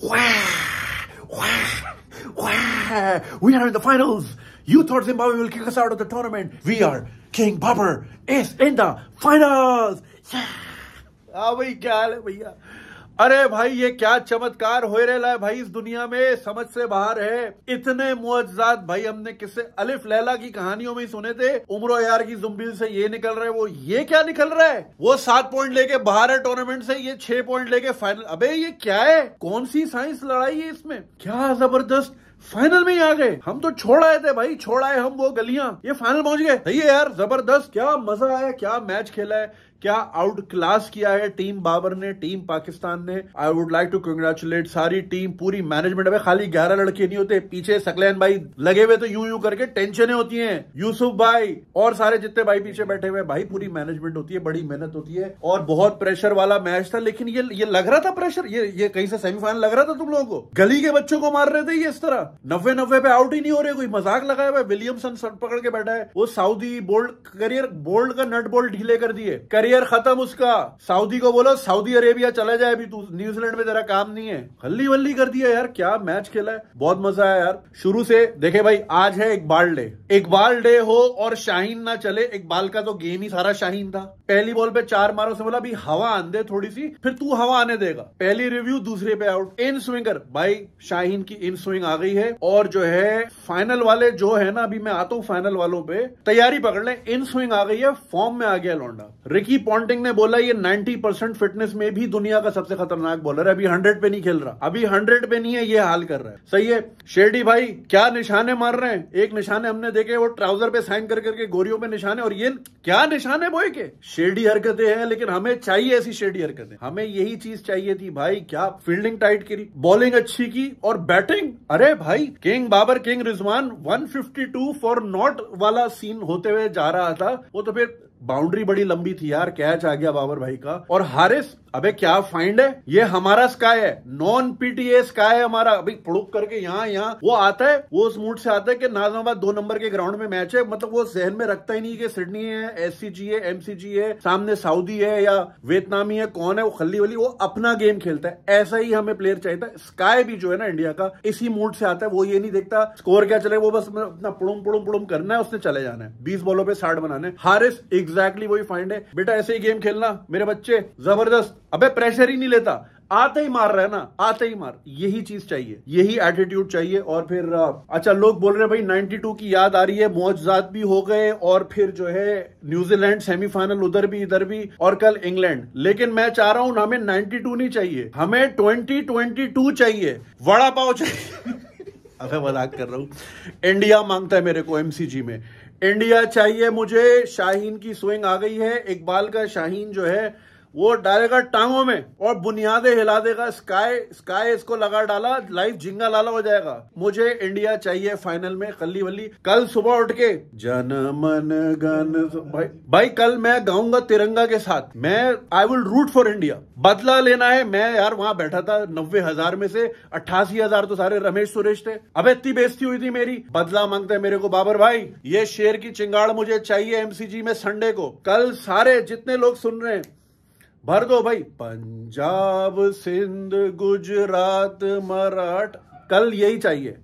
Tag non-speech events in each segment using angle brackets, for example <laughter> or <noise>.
We are in the finals! You thought Zimbabwe will kick us out of the tournament. We are King Popper is in the finals! Yeah! Oh, we got it, we got it. अरे भाई ये क्या चमत्कार हो रहा है भाई इस दुनिया में समझ से बाहर है इतने मुआजात भाई हमने किससे अलिफ लैला की कहानियों में सुने थे उम्र यार की जुम्बिल से ये निकल रहा है वो ये क्या निकल रहा है वो सात पॉइंट लेके बाहर है टूर्नामेंट से ये छह पॉइंट लेके फाइनल अबे ये क्या है कौन सी साइंस लड़ाई है इसमें क्या जबरदस्त फाइनल में ही आ गए हम तो छोड़ आए थे भाई छोड़ आए हम वो गलियां ये फाइनल पहुंच गए सही है यार जबरदस्त क्या मजा आया क्या मैच खेला है क्या आउट क्लास किया है टीम बाबर ने टीम पाकिस्तान ने I would like to congratulate सारी टीम पूरी मैनेजमेंट अभी खाली ग्यारह लड़के नहीं होते पीछे सकलैन भाई लगे हुए तो यू यू करके टेंशन होती है यूसुफ भाई और सारे जितने भाई पीछे बैठे हुए भाई पूरी मैनेजमेंट होती है बड़ी मेहनत होती है और बहुत प्रेशर वाला मैच था लेकिन ये ये लग रहा था प्रेशर ये ये कहीं से सेमीफाइनल लग रहा था तुम लोगों को गली के बच्चों को मार रहे थे ये इस तरह नब्बे नब्बे पे आउट ही नहीं हो रहे कोई मजाक लगाया हुआ विलियमसन सट पकड़ के बैठा है वो साउदी बोल्ड करियर बोल्ड का नट बोल्ट ढीले कर दिए करियर करियर खत्म उसका सऊदी को बोलो सऊदी अरेबिया चला जाए अभी तू न्यूजीलैंड में तेरा काम नहीं है हल्ली वल्ली कर दिया यार क्या मैच खेला है बहुत मजा आया यार शुरू से देखे भाई आज है इकबाल डे इकबाल डे हो और शाहीन ना चले इकबाल का तो गेम ही सारा शाहीन था पहली बॉल पे चार मारो से बोला अभी हवा आंदे थोड़ी सी फिर तू हवा आने देगा पहली रिव्यू दूसरे पे आउट इन स्विंगर भाई शाहीन की इन स्विंग आ गई है और जो है फाइनल वाले जो है ना अभी मैं आता हूँ फाइनल वालों पे तैयारी पकड़ ले इन स्विंग आ गई है फॉर्म में आ गया लौंडा रिकी रिकी पॉन्टिंग ने बोला ये 90 परसेंट फिटनेस में भी दुनिया का सबसे खतरनाक बॉलर है अभी 100 पे नहीं खेल रहा अभी 100 पे नहीं है ये हाल कर रहा है सही है शेडी भाई क्या निशाने मार रहे हैं एक निशाने हमने देखे वो ट्राउजर पे साइन कर करके गोरियों पे निशाने और ये क्या निशाने बोए के शेडी हरकते हैं लेकिन हमें चाहिए ऐसी शेडी हरकते हमें यही चीज चाहिए थी भाई क्या फील्डिंग टाइट करी बॉलिंग अच्छी की और बैटिंग अरे भाई king Babar king Rizwan one four not वाला सीन होते हुए जा रहा था वो तो फिर बाउंड्री बड़ी लंबी थी यार कैच आ गया बाबर भाई का और हारिस अबे क्या फाइंड है ये हमारा स्काई है नॉन पीटीए स्काई है हमारा अभी पड़ुक करके यहाँ यहाँ वो आता है वो उस मूड से आता है कि नाजमाबाद दो नंबर के ग्राउंड में मैच है मतलब वो जहन में रखता ही नहीं कि सिडनी है एस है एमसीजी है सामने साउदी है या वियतनामी है कौन है वो खली वली वो अपना गेम खेलता है ऐसा ही हमें प्लेयर चाहिए था स्काई भी जो है ना इंडिया का इसी मूड से आता है वो ये नहीं देखता स्कोर क्या चले वो बस अपना पुड़ुम पुड़ुम पुड़ुम करना है उसने चले जाना है बीस बॉलों पे साठ बनाने हारिस एग्जैक्टली वही फाइंड है बेटा ऐसे ही गेम खेलना मेरे बच्चे जबरदस्त अबे प्रेशर ही नहीं लेता आते ही मार रहा है ना आते ही मार यही चीज चाहिए यही एटीट्यूड चाहिए और फिर अच्छा लोग बोल रहे हैं भाई 92 की याद आ रही है मौजाद भी हो गए और फिर जो है न्यूजीलैंड सेमीफाइनल उधर भी इधर भी और कल इंग्लैंड लेकिन मैं चाह रहा हूं हमें 92 नहीं चाहिए हमें 2022 चाहिए वड़ा पाव चाहिए <laughs> अब मजाक कर रहा हूं इंडिया मांगता है मेरे को एमसीजी में इंडिया चाहिए मुझे शाहीन की स्विंग आ गई है इकबाल का शाहीन जो है वो डालेगा टांगों में और बुनियादे हिला देगा स्काई स्काई इसको लगा डाला लाइफ झिंगा लाला हो जाएगा मुझे इंडिया चाहिए फाइनल में कल्ली वल्ली कल सुबह उठ के जन मन गन भाई भाई कल मैं गाऊंगा तिरंगा के साथ मैं I will root for India बदला लेना है मैं यार वहां बैठा था नब्बे हजार में से अट्ठासी हजार तो सारे रमेश सुरेश थे अब इतनी बेजती हुई थी मेरी बदला मांगते मेरे को बाबर भाई ये शेर की चिंगाड़ मुझे चाहिए एमसीजी में संडे को कल सारे जितने लोग सुन रहे हैं भर दो भाई पंजाब सिंध गुजरात मराठ कल यही चाहिए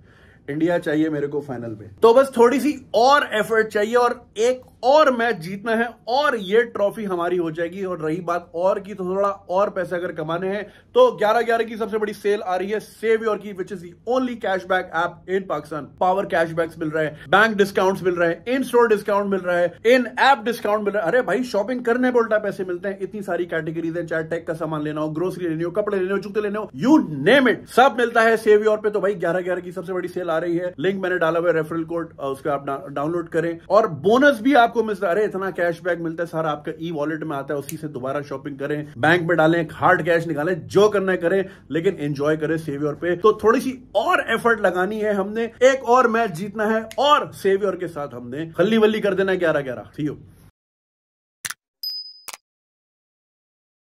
इंडिया चाहिए मेरे को फाइनल में तो बस थोड़ी सी और एफर्ट चाहिए और एक और मैच जीतना है और ये ट्रॉफी हमारी हो जाएगी और रही बात और की तो थोड़ा और पैसे अगर कमाने हैं तो ग्यारह ग्यारह की सबसे बड़ी सेल आ रही है सेव योर की which is the only cashback app in Pakistan power cashbacks मिल रहे हैं बैंक डिस्काउंट्स मिल रहे हैं इन स्टोर डिस्काउंट मिल रहा है इन ऐप डिस्काउंट मिल रहा है अरे भाई शॉपिंग करने पर उल्टा पैसे मिलते हैं इतनी सारी कैटेगरीज है चाहे टेक का सामान लेना हो ग्रोसरी लेनी हो कपड़े लेने हो जूते लेने हो यू नेम इट सब मिलता है सेव योर पे तो भाई ग्यारह ग्यारह की सबसे बड़ी सेल आ रही है लिंक मैंने डाला हुआ है रेफरल कोड उसका आप डाउनलोड करें और बोनस भी आप आपको मिस अरे इतना कैश बैक मिलता है सर आपका ई वॉलेट में आता है उसी से दोबारा शॉपिंग करें बैंक में डालें हार्ड कैश निकालें जो करना है करें लेकिन एंजॉय करें सेवियर पे तो थोड़ी सी और एफर्ट लगानी है हमने एक और मैच जीतना है और सेवियर के साथ हमने खल्ली वल्ली कर देना है ग्यारह ग्यारह थी